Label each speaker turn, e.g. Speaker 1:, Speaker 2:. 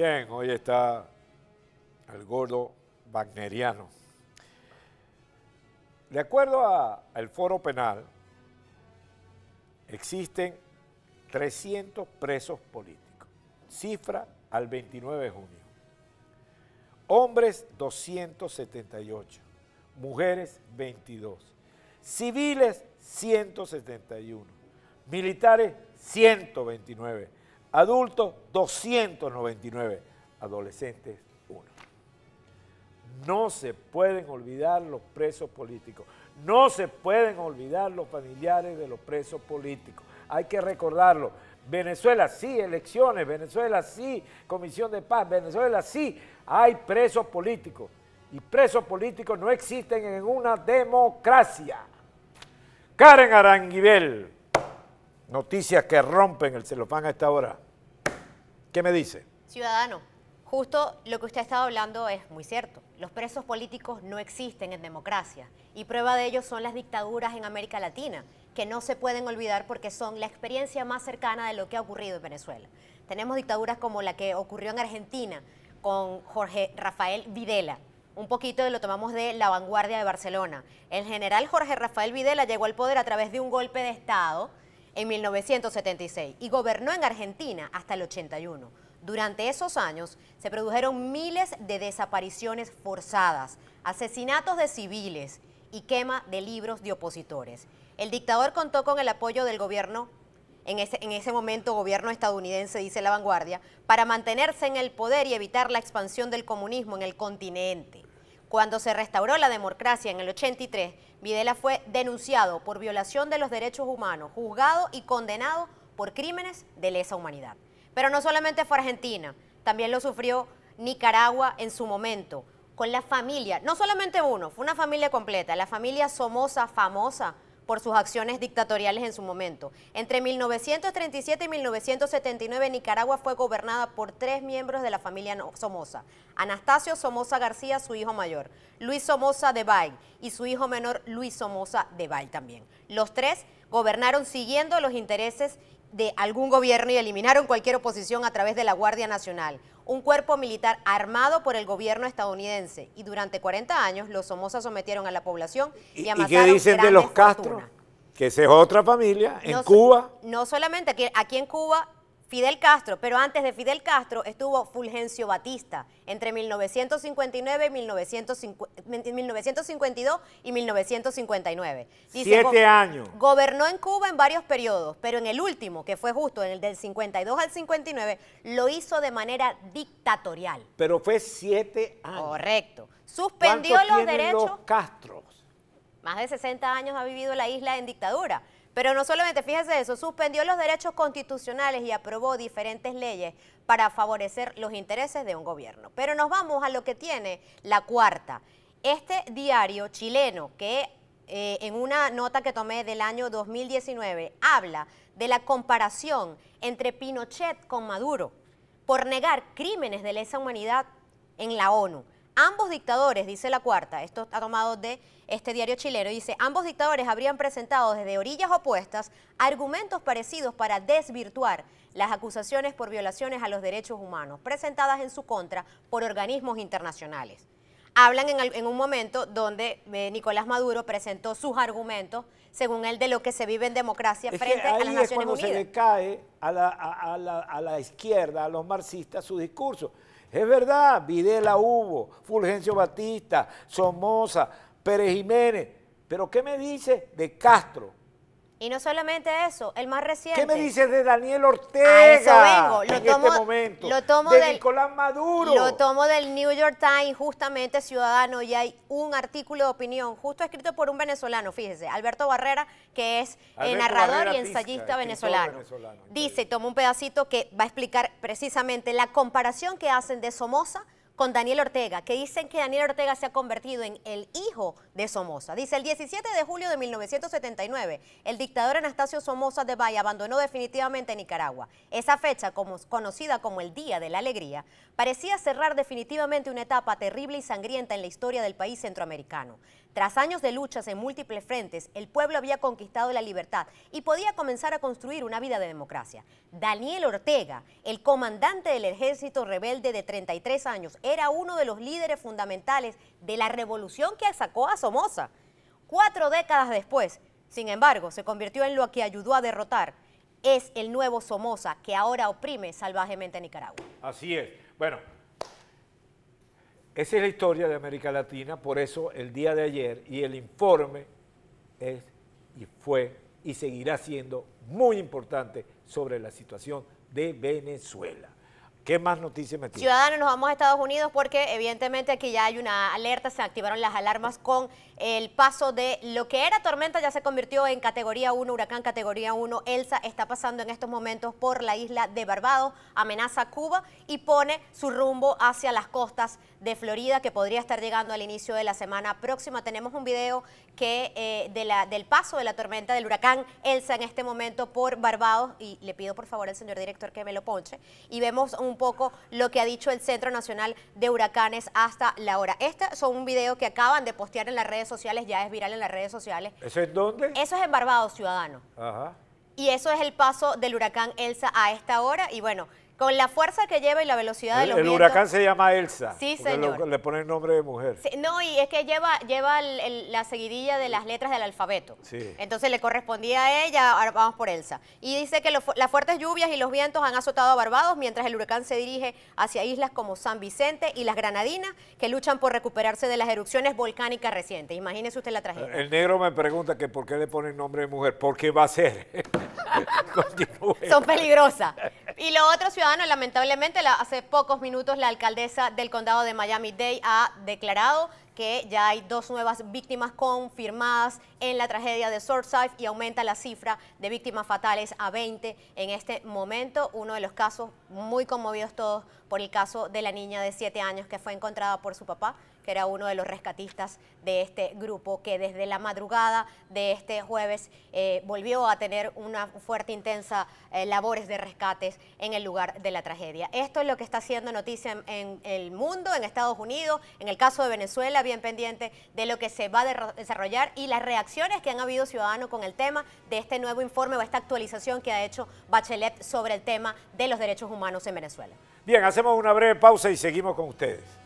Speaker 1: Bien, hoy está el gordo wagneriano. De acuerdo al foro penal, existen 300 presos políticos, cifra al 29 de junio. Hombres 278, mujeres 22, civiles 171, militares 129 adultos 299, adolescentes 1. No se pueden olvidar los presos políticos, no se pueden olvidar los familiares de los presos políticos, hay que recordarlo. Venezuela sí, elecciones, Venezuela sí, comisión de paz, Venezuela sí, hay presos políticos. Y presos políticos no existen en una democracia. Karen Aranguibel. Noticias que rompen el celofán a esta hora. ¿Qué me dice?
Speaker 2: Ciudadano, justo lo que usted ha estado hablando es muy cierto. Los presos políticos no existen en democracia y prueba de ello son las dictaduras en América Latina, que no se pueden olvidar porque son la experiencia más cercana de lo que ha ocurrido en Venezuela. Tenemos dictaduras como la que ocurrió en Argentina con Jorge Rafael Videla, un poquito de lo tomamos de la vanguardia de Barcelona. El general Jorge Rafael Videla llegó al poder a través de un golpe de Estado en 1976 y gobernó en Argentina hasta el 81. Durante esos años se produjeron miles de desapariciones forzadas, asesinatos de civiles y quema de libros de opositores. El dictador contó con el apoyo del gobierno, en ese, momento gobierno estadounidense, dice la vanguardia, para mantenerse en el poder y evitar la expansión del comunismo en el continente. Cuando se restauró la democracia en el 83, Videla fue denunciado por violación de los derechos humanos, juzgado y condenado por crímenes de lesa humanidad. Pero no solamente fue Argentina, también lo sufrió Nicaragua en su momento, con la familia, no solamente uno, fue una familia completa, la familia Somoza famosa por sus acciones dictatoriales en su momento. Entre 1937 y 1979 Nicaragua fue gobernada por tres miembros de la familia Somoza. Anastasio Somoza García, su hijo mayor, Luis Somoza de Bay y su hijo menor Luis Somoza de Bay también. Los tres gobernaron siguiendo los intereses de algún gobierno y eliminaron cualquier oposición a través de la Guardia Nacional, un cuerpo militar armado por el gobierno estadounidense. Y durante 40 años los Somoza sometieron a la población y amataron ¿Y qué dicen de los
Speaker 1: Castro? Que esa es otra familia, en Cuba.
Speaker 2: No solamente, aquí en Cuba Fidel Castro, pero antes de Fidel Castro estuvo Fulgencio Batista entre 1959 y 1952 y 1959. Siete años. Gobernó en Cuba en varios periodos, pero en el último, que fue justo en el del 52 al 59, lo hizo de manera dictatorial.
Speaker 1: Pero fue siete años. Correcto.
Speaker 2: Suspendió los derechos.
Speaker 1: Los Castro?
Speaker 2: Más de 60 años ha vivido la isla en dictadura. Pero no solamente, fíjese eso, suspendió los derechos constitucionales y aprobó diferentes leyes para favorecer los intereses de un gobierno. Pero nos vamos a lo que tiene la cuarta. Este diario chileno que eh, en una nota que tomé del año 2019 habla de la comparación entre Pinochet con Maduro por negar crímenes de lesa humanidad en la ONU. Ambos dictadores, dice la cuarta, esto ha tomado de este diario chileno, dice, ambos dictadores habrían presentado desde orillas opuestas argumentos parecidos para desvirtuar las acusaciones por violaciones a los derechos humanos presentadas en su contra por organismos internacionales. Hablan en, un momento donde eh, Nicolás Maduro presentó sus argumentos, según él, de lo que se vive en democracia frente a las Naciones Unidas. es se le
Speaker 1: cae a la, a la izquierda, a los marxistas, su discurso. Es verdad, Videla hubo, Fulgencio Batista, Somoza, Pérez Jiménez. Pero ¿qué me dice de Castro?
Speaker 2: Y no solamente eso, el más reciente. ¿Qué me dices
Speaker 1: de Daniel Ortega? eso vengo. Lo este tomo, este Lo tomo de Nicolás Maduro. Lo
Speaker 2: tomo del New York Times, justamente Ciudadano, y hay un artículo de opinión, justo escrito por un venezolano, fíjese, Alberto Barrera, que es narrador y ensayista venezolano. venezolano. Dice, toma un pedacito que va a explicar precisamente la comparación que hacen de Somoza con Daniel Ortega, que dicen que Daniel Ortega se ha convertido en el hijo de Somoza. Dice, el 17 de julio de 1979, el dictador Anastasio Somoza de Valle abandonó definitivamente Nicaragua. Esa fecha, conocida como el Día de la Alegría, parecía cerrar definitivamente una etapa terrible y sangrienta en la historia del país centroamericano. Tras años de luchas en múltiples frentes, el pueblo había conquistado la libertad y podía comenzar a construir una vida de democracia. Daniel Ortega, el comandante del ejército rebelde de 33 años, era uno de los líderes fundamentales de la revolución que sacó a Somoza. Cuatro décadas después, sin embargo, se convirtió en lo que ayudó a derrotar. Es el nuevo Somoza que ahora oprime salvajemente a Nicaragua.
Speaker 1: Así es. Bueno, esa es la historia de América Latina, por eso el día de ayer y el informe es y fue y seguirá siendo muy importante sobre la situación de Venezuela. ¿Qué más noticias me tiene?
Speaker 2: Ciudadanos, nos vamos a Estados Unidos porque evidentemente aquí ya hay una alerta, se activaron las alarmas con el paso de lo que era tormenta, ya se convirtió en categoría 1, huracán categoría 1. Elsa está pasando en estos momentos por la isla de Barbados, amenaza a Cuba y pone su rumbo hacia las costas de Florida que podría estar llegando al inicio de la semana próxima. Tenemos un video que, eh, de la, del paso de la tormenta del huracán Elsa en este momento por Barbados y le pido por favor al señor director que me lo ponche y vemos un poco lo que ha dicho el Centro Nacional de Huracanes hasta la hora. Este son un video que acaban de postear en las redes sociales, ya es viral en las redes sociales.
Speaker 1: ¿Eso es dónde?
Speaker 2: Eso es en Barbados, Ciudadano. Ajá. Y eso es el paso del huracán Elsa a esta hora. Y bueno, con la fuerza que lleva y la velocidad del de el huracán se
Speaker 1: llama Elsa. Sí, señor. Lo, le ponen nombre de mujer.
Speaker 2: no, y es que lleva, lleva la seguidilla de las letras del alfabeto. Sí. Entonces le correspondía a ella, ahora vamos por Elsa. Y dice que las fuertes lluvias y los vientos han azotado a Barbados mientras el huracán se dirige hacia islas como San Vicente y las Granadinas, que luchan por recuperarse de las erupciones volcánicas recientes. Imagínese usted la tragedia. El
Speaker 1: negro me pregunta que por qué le ponen nombre de mujer. Porque va a ser?
Speaker 2: Son peligrosas. Y lo otro, ciudadano, lamentablemente, hace pocos minutos la alcaldesa del condado de Miami-Dade ha declarado que ya hay dos nuevas víctimas confirmadas en la tragedia de Surfside y aumenta la cifra de víctimas fatales a 20 en este momento. Uno de los casos muy conmovidos todos por el caso de la niña de 7 años que fue encontrada por su papá, que era uno de los rescatistas de este grupo, que desde la madrugada de este jueves eh, volvió a tener una fuerte, intensa eh, labores de rescates en el lugar de la tragedia. Esto es lo que está haciendo noticia en el mundo, en Estados Unidos, en el caso de Venezuela bien pendiente de lo que se va a desarrollar y las reacciones que han habido ciudadanos con el tema de este nuevo informe o esta actualización que ha hecho Bachelet sobre el tema de los derechos humanos en Venezuela.
Speaker 1: Bien, hacemos una breve pausa y seguimos con ustedes.